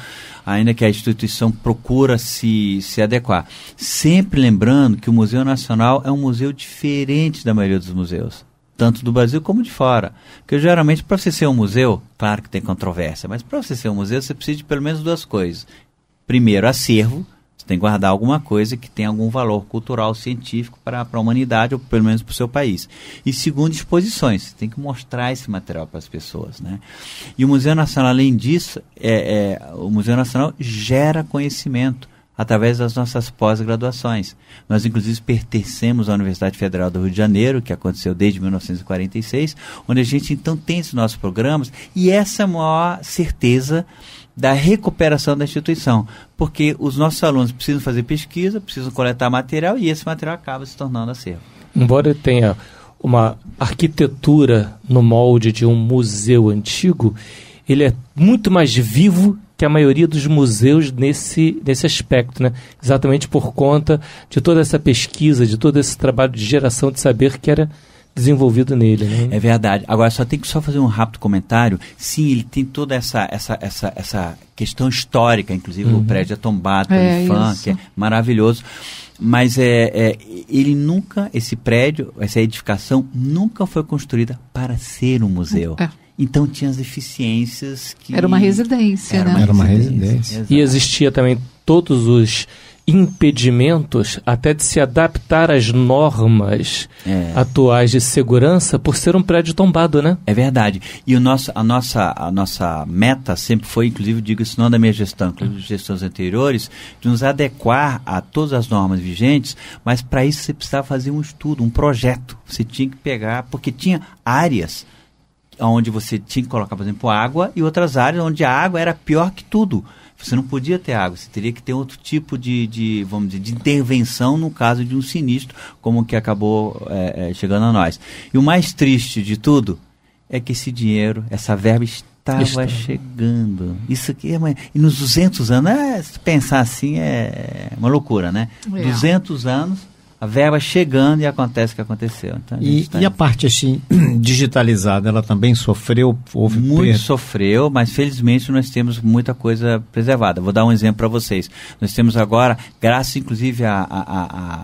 ainda que a instituição procura se, se adequar. Sempre lembrando que o Museu Nacional é um museu diferente da maioria dos museus tanto do Brasil como de fora. Porque geralmente, para você ser um museu, claro que tem controvérsia, mas para você ser um museu, você precisa de pelo menos duas coisas. Primeiro, acervo. Você tem que guardar alguma coisa que tem algum valor cultural, científico para a humanidade, ou pelo menos para o seu país. E segundo, exposições. Você tem que mostrar esse material para as pessoas. Né? E o Museu Nacional, além disso, é, é o Museu Nacional gera conhecimento através das nossas pós-graduações. Nós, inclusive, pertencemos à Universidade Federal do Rio de Janeiro, que aconteceu desde 1946, onde a gente então tem esses nossos programas e essa é a maior certeza da recuperação da instituição, porque os nossos alunos precisam fazer pesquisa, precisam coletar material e esse material acaba se tornando acervo. Embora tenha uma arquitetura no molde de um museu antigo, ele é muito mais vivo que a maioria dos museus nesse, nesse aspecto, né? exatamente por conta de toda essa pesquisa, de todo esse trabalho de geração de saber que era desenvolvido nele. Né? É verdade. Agora, só tem que só fazer um rápido comentário. Sim, ele tem toda essa, essa, essa, essa questão histórica, inclusive uhum. o prédio é tombado é, que é maravilhoso. Mas é, é, ele nunca, esse prédio, essa edificação nunca foi construída para ser um museu. É. Então tinha as deficiências que. Era uma residência, era né? Uma era uma residência. residência. E existia também todos os impedimentos até de se adaptar às normas é. atuais de segurança por ser um prédio tombado, né? É verdade. E o nosso, a, nossa, a nossa meta sempre foi, inclusive, digo isso não da minha gestão, inclusive das gestões anteriores, de nos adequar a todas as normas vigentes, mas para isso você precisava fazer um estudo, um projeto. Você tinha que pegar, porque tinha áreas onde você tinha que colocar, por exemplo, água e outras áreas onde a água era pior que tudo. Você não podia ter água, você teria que ter outro tipo de, de vamos dizer, de intervenção no caso de um sinistro, como o que acabou é, é, chegando a nós. E o mais triste de tudo é que esse dinheiro, essa verba estava Está. chegando. Isso aqui é uma... E nos 200 anos, é, se pensar assim, é, é uma loucura, né? É. 200 anos a verba chegando e acontece o que aconteceu. Então, a e, tá... e, a parte assim, digitalizada, ela também sofreu? Houve Muito sofreu, mas felizmente nós temos muita coisa preservada. Vou dar um exemplo para vocês. Nós temos agora, graças inclusive a, a,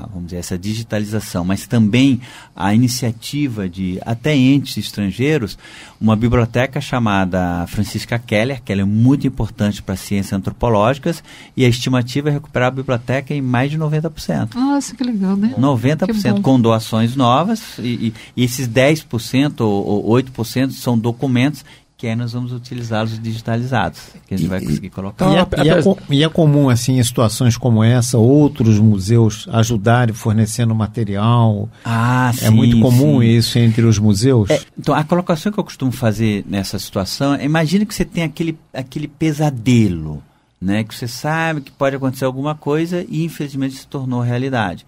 a, vamos dizer, essa digitalização, mas também a iniciativa de até entes estrangeiros, uma biblioteca chamada Francisca Keller, que ela é muito importante para ciências antropológicas, e a estimativa é recuperar a biblioteca em mais de 90%. Nossa, que legal, né? né? 90% com doações novas e, e, e esses 10% ou, ou 8% são documentos que aí nós vamos utilizá-los digitalizados, que a gente e, vai conseguir colocar. Então, e é, e, é, e é, comum, assim, em situações como essa, outros museus ajudarem fornecendo material? Ah, é sim, muito comum sim. isso entre os museus? É, então, a colocação que eu costumo fazer nessa situação, imagine que você tem aquele, aquele pesadelo, né, que você sabe que pode acontecer alguma coisa e infelizmente se tornou realidade.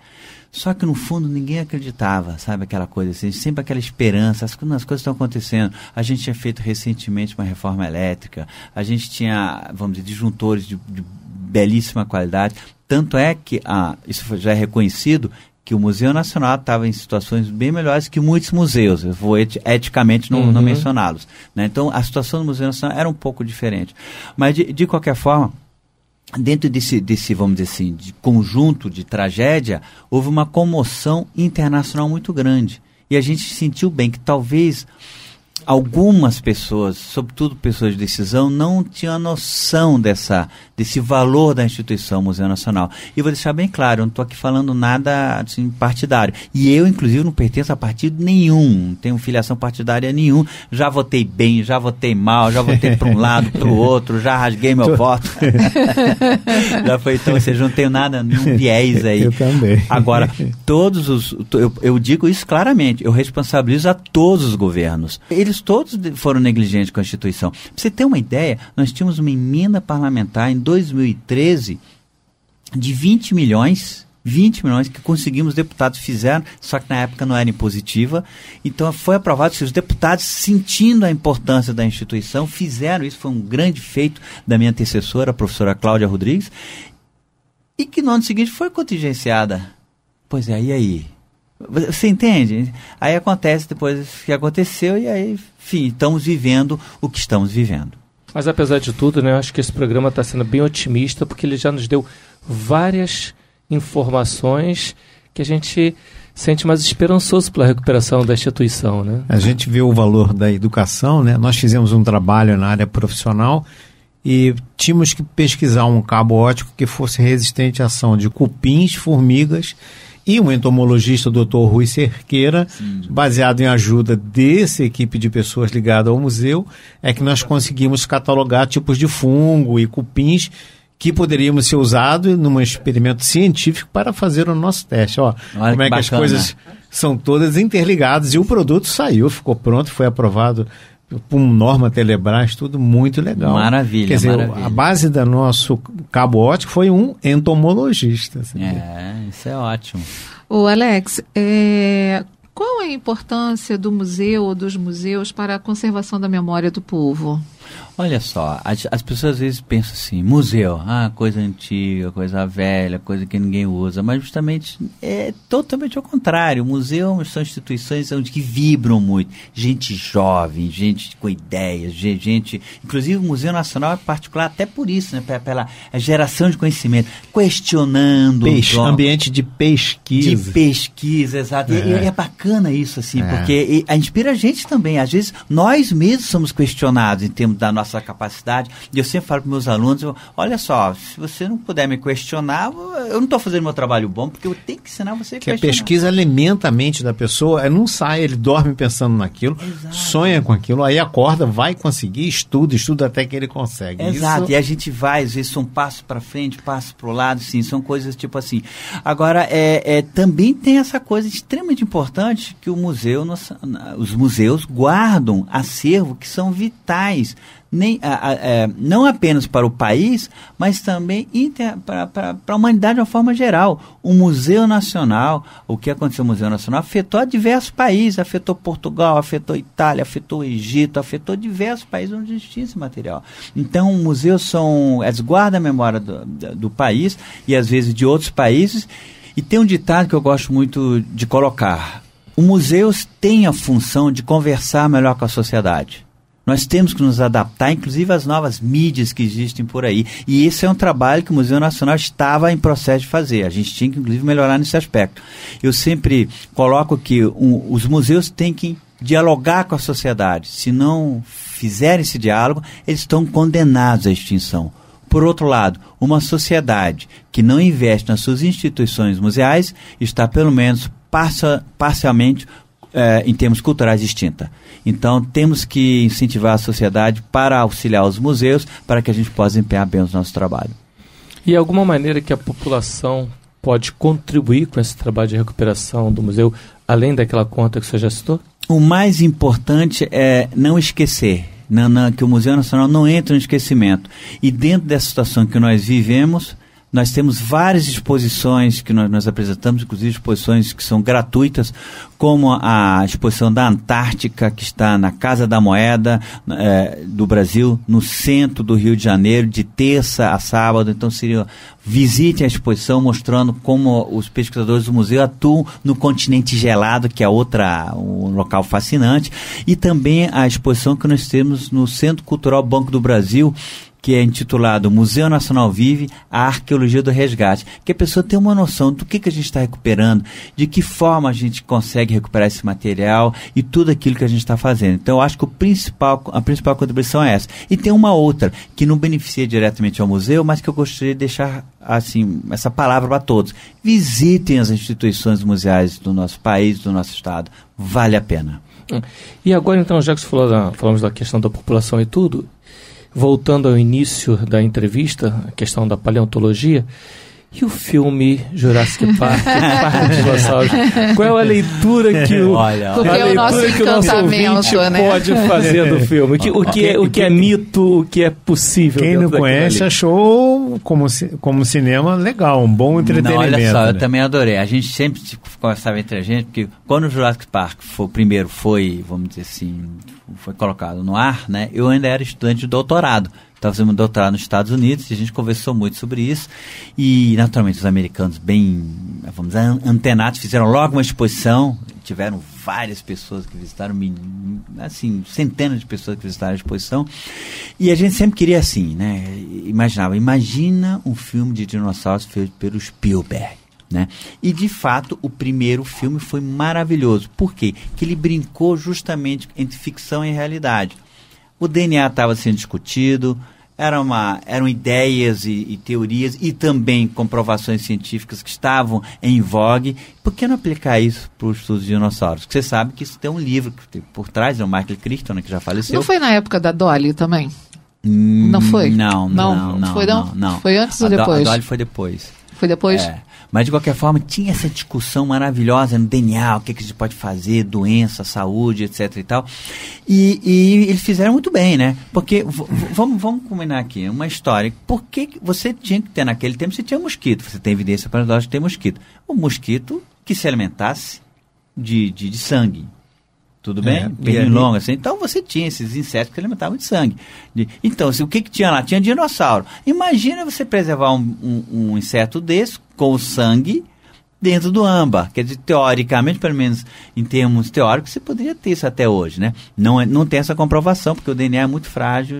Só que no fundo ninguém acreditava, sabe? Aquela coisa assim, sempre aquela esperança, as, as coisas estão acontecendo. A gente tinha feito recentemente uma reforma elétrica, a gente tinha, vamos dizer, disjuntores de, de belíssima qualidade. Tanto é que, ah, isso já é reconhecido, que o Museu Nacional estava em situações bem melhores que muitos museus, eu vou et eticamente não, uhum. não mencioná-los. Né? Então, a situação do Museu Nacional era um pouco diferente. Mas, de, de qualquer forma, dentro desse, desse, vamos dizer assim, de conjunto de tragédia, houve uma comoção internacional muito grande. E a gente sentiu bem que talvez algumas pessoas, sobretudo pessoas de decisão, não tinham noção dessa, desse valor da instituição Museu Nacional. E vou deixar bem claro, eu não estou aqui falando nada assim, partidário. E eu, inclusive, não pertenço a partido nenhum, não tenho filiação partidária nenhum. Já votei bem, já votei mal, já votei para um lado, para o outro, já rasguei meu voto. já foi então, ou seja, não tenho nada, nenhum viés aí. Eu também. Agora, todos os. Eu, eu digo isso claramente, eu responsabilizo a todos os governos. Eles eles todos foram negligentes com a instituição. Pra você ter uma ideia, nós tínhamos uma emenda parlamentar em 2013 de 20 milhões 20 milhões que conseguimos, deputados fizeram, só que na época não era impositiva. Então foi aprovado os deputados, sentindo a importância da instituição, fizeram isso. Foi um grande feito da minha antecessora, a professora Cláudia Rodrigues, e que no ano seguinte foi contingenciada. Pois é, e aí? Você entende? Aí acontece depois que aconteceu e aí, enfim, estamos vivendo o que estamos vivendo. Mas apesar de tudo, né, eu acho que esse programa está sendo bem otimista porque ele já nos deu várias informações que a gente sente mais esperançoso pela recuperação da instituição, né? A gente vê o valor da educação, né? Nós fizemos um trabalho na área profissional e tínhamos que pesquisar um cabo ótico que fosse resistente à ação de cupins, formigas e um entomologista, doutor Rui Cerqueira, Sim. baseado em ajuda dessa equipe de pessoas ligada ao museu, é que nós conseguimos catalogar tipos de fungo e cupins que poderíamos ser usados num experimento científico para fazer o nosso teste. Ó, Olha como é que, que as coisas são todas interligadas e o produto saiu, ficou pronto, foi aprovado por norma Telebrás, tudo muito legal. Maravilha, Quer dizer, maravilha. a base do nosso cabo ótico foi um entomologista. Sabe? É, isso é ótimo. O Alex, é, qual a importância do museu ou dos museus para a conservação da memória do povo? Olha só, as, as, pessoas às vezes pensam assim, museu, ah, coisa antiga, coisa velha, coisa que ninguém usa, mas justamente é totalmente ao contrário. Museus são instituições onde que vibram muito, gente jovem, gente com ideias, gente, inclusive o Museu Nacional é particular até por isso, né, pela geração de conhecimento, questionando, Peixe, um ambiente de pesquisa, de pesquisa, exato. É. E, e é bacana isso assim, é. porque e, inspira a gente também. Às vezes nós mesmos somos questionados em termos da nossa sua capacidade. E eu sempre falo para meus alunos, eu, olha só, se você não puder me questionar, eu não estou fazendo meu trabalho bom, porque eu tenho que ensinar você a que questionar. a pesquisa alimenta a mente da pessoa, é, não sai, ele dorme pensando naquilo, Exato. sonha com aquilo, aí acorda, vai conseguir, estuda, estuda até que ele consegue. Exato, Isso... e a gente vai, às vezes, são passos para frente, passos para o lado, sim, são coisas tipo assim. Agora, é, é, também tem essa coisa extremamente importante que o museu, nos, os museus guardam acervo que são vitais nem, a, a, é, não apenas para o país, mas também para a humanidade de uma forma geral. O Museu Nacional, o que aconteceu no Museu Nacional, afetou diversos países, afetou Portugal, afetou Itália, afetou Egito, afetou diversos países onde existia esse material. Então, museus são, eles guardam a memória do, do país e às vezes de outros países. E tem um ditado que eu gosto muito de colocar. O museu tem a função de conversar melhor com a sociedade. Nós temos que nos adaptar, inclusive, às novas mídias que existem por aí. E esse é um trabalho que o Museu Nacional estava em processo de fazer. A gente tinha que, inclusive, melhorar nesse aspecto. Eu sempre coloco que um, os museus têm que dialogar com a sociedade. Se não fizerem esse diálogo, eles estão condenados à extinção. Por outro lado, uma sociedade que não investe nas suas instituições museais está, pelo menos parcialmente, é, em termos culturais distinta. Então, temos que incentivar a sociedade para auxiliar os museus para que a gente possa empenhar bem o nosso trabalho. E alguma maneira que a população pode contribuir com esse trabalho de recuperação do museu, além daquela conta que você já citou? O mais importante é não esquecer não, não, que o Museu Nacional não entra no esquecimento. E dentro dessa situação que nós vivemos, nós temos várias exposições que nós, nós, apresentamos, inclusive exposições que são gratuitas, como a exposição da Antártica, que está na Casa da Moeda é, do Brasil, no centro do Rio de Janeiro, de terça a sábado. Então, seria visite a exposição mostrando como os pesquisadores do museu atuam no continente gelado, que é outra um local fascinante, e também a exposição que nós temos no Centro Cultural Banco do Brasil, que é intitulado Museu Nacional Vive, a Arqueologia do Resgate, que a pessoa tem uma noção do que, que a gente está recuperando, de que forma a gente consegue recuperar esse material e tudo aquilo que a gente está fazendo. Então, eu acho que o principal, a principal contribuição é essa. E tem uma outra, que não beneficia diretamente ao museu, mas que eu gostaria de deixar assim essa palavra para todos. Visitem as instituições museais do nosso país, do nosso estado. Vale a pena. E agora, então, já que falou da, falamos da questão da população e tudo, voltando ao início da entrevista, a questão da paleontologia, e o filme Jurassic Park, Parque Qual é a leitura que o, olha, olha. a é leitura o que o nosso ouvinte né? pode fazer do filme? O que, o que, é, o que é mito, o que é possível? Quem não conhece achou como, como cinema legal, um bom entretenimento. Não, olha só, né? eu também adorei. A gente sempre tipo, conversava entre a gente, porque quando o Jurassic Park foi, primeiro foi, vamos dizer assim, foi colocado no ar, né? Eu ainda era estudante de doutorado estava fazendo um doutorado nos Estados Unidos e a gente conversou muito sobre isso. E, naturalmente, os americanos, bem, vamos dizer, antenados, fizeram logo uma exposição. Tiveram várias pessoas que visitaram, assim, centenas de pessoas que visitaram a exposição. E a gente sempre queria assim, né? Imaginava, imagina um filme de dinossauros feito pelo Spielberg. Né? E de fato, o primeiro filme foi maravilhoso. Por quê? Que ele brincou justamente entre ficção e realidade. O DNA estava sendo discutido, era uma, eram ideias e, e, teorias e também comprovações científicas que estavam em vogue. Por que não aplicar isso para os estudos de dinossauros? Porque você sabe que isso tem um livro tem por trás, é o Michael Crichton, né, que já faleceu. Não foi na época da Dolly também? Hum, não foi? Não, não, não. não foi não? não, não. Foi antes ou depois? a Dolly foi depois. Foi depois? É. Mas de qualquer forma, tinha essa discussão maravilhosa no DNA, o que, que a gente pode fazer, doença, saúde, etc e tal. E, e eles fizeram muito bem, né? Porque, vamos, vamos combinar aqui, uma história. Por que, você tinha que ter naquele tempo, você tinha mosquito, você tem evidência para nós de tem mosquito. O mosquito que se alimentasse de, de, de sangue, tudo bem? É, Pernilongo, assim. Então você tinha esses insetos que alimentavam de sangue. então, assim, o que, que tinha lá? Tinha dinossauro. Imagina você preservar um, um, um inseto desse com o sangue dentro do AMBA. Quer dizer, teoricamente, pelo menos em termos teóricos, você poderia ter isso até hoje, né? Não, é, não tem essa comprovação, porque o DNA é muito frágil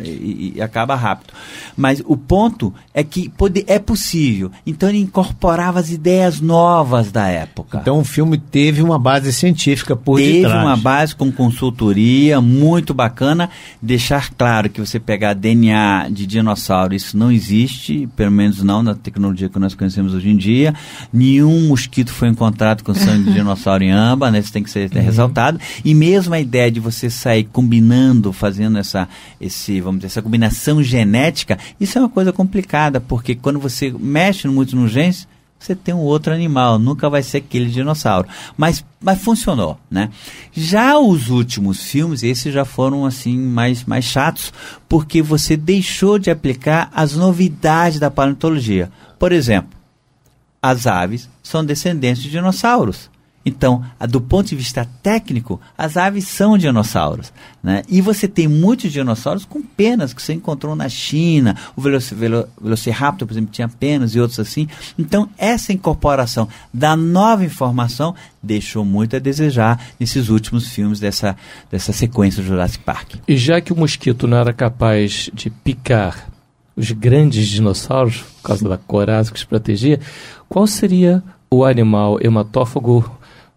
eh, e, e acaba rápido. Mas o ponto é que pode, é possível. Então ele incorporava as ideias novas da época. Então o filme teve uma base científica por teve detrás. Teve uma base com consultoria muito bacana. Deixar claro que você pegar DNA de dinossauro, isso não existe, pelo menos não na tecnologia que nós conhecemos hoje em dia. Nenhum nenhum mosquito foi encontrado com sangue de dinossauro em amba, né? Isso tem que ser uhum. ressaltado. E mesmo a ideia de você sair combinando, fazendo essa, esse, vamos dizer, essa combinação genética, isso é uma coisa complicada, porque quando você mexe muito nos genes, você tem um outro animal, nunca vai ser aquele dinossauro. Mas, mas funcionou, né? Já os últimos filmes, esses já foram assim mais, mais chatos, porque você deixou de aplicar as novidades da paleontologia. Por exemplo, as aves são descendentes de dinossauros. Então, do ponto de vista técnico, as aves são dinossauros. Né? E você tem muitos dinossauros com penas que você encontrou na China. O Velociraptor, por exemplo, tinha penas e outros assim. Então, essa incorporação da nova informação deixou muito a desejar nesses últimos filmes dessa, dessa sequência do Jurassic Park. E já que o mosquito não era capaz de picar os grandes dinossauros, por causa da coraça que os protegia, qual seria o animal hematófago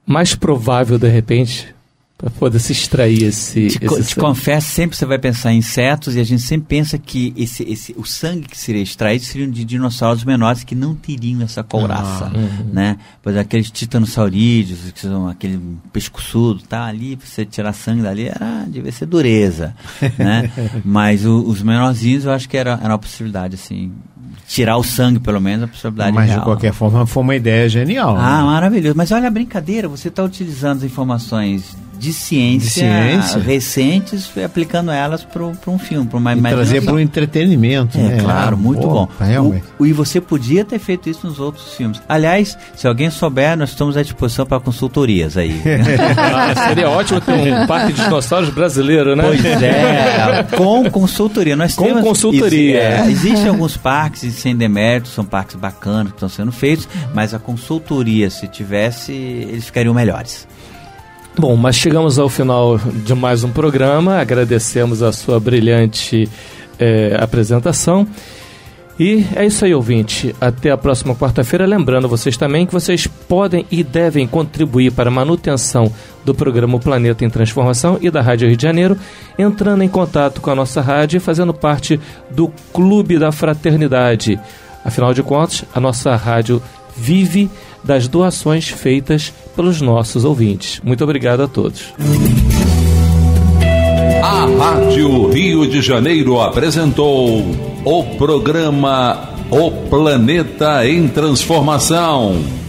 mais provável, de repente, para poder se extrair esse. Te, esse te confesso, sempre você vai pensar em insetos e a gente sempre pensa que esse, esse, o sangue que seria extraído seria de dinossauros menores que não teriam essa couraça, ah, uhum. né? Pois aqueles titanosaurídeos, que são aquele pescoçudo, tá ali, você tirar sangue dali, era, devia ser dureza, né? Mas o, os menorzinhos eu acho que era, era uma possibilidade, assim, tirar o sangue, pelo menos, é a possibilidade Mas, real. de qualquer forma, foi uma ideia genial. Ah, né? maravilhoso. Mas olha a brincadeira, você está utilizando as informações de ciência, de ciência, recentes, aplicando elas para um filme, para uma e Trazer para o entretenimento. É, né? claro, muito Pô, bom. O, e você podia ter feito isso nos outros filmes. Aliás, se alguém souber, nós estamos à disposição para consultorias aí. ah, seria ótimo ter um parque de dinossauros brasileiro, né? Pois é, com consultoria. Nós com temos, consultoria. É, existem alguns parques sem demérito, são parques bacanas que estão sendo feitos, mas a consultoria, se tivesse, eles ficariam melhores. Bom, mas chegamos ao final de mais um programa. Agradecemos a sua brilhante é, apresentação. E é isso aí, ouvinte. Até a próxima quarta-feira. Lembrando vocês também que vocês podem e devem contribuir para a manutenção do programa Planeta em Transformação e da Rádio Rio de Janeiro, entrando em contato com a nossa rádio e fazendo parte do Clube da Fraternidade. Afinal de contas, a nossa rádio vive das doações feitas pelos nossos ouvintes. Muito obrigado a todos. A Rádio Rio de Janeiro apresentou o programa O Planeta em Transformação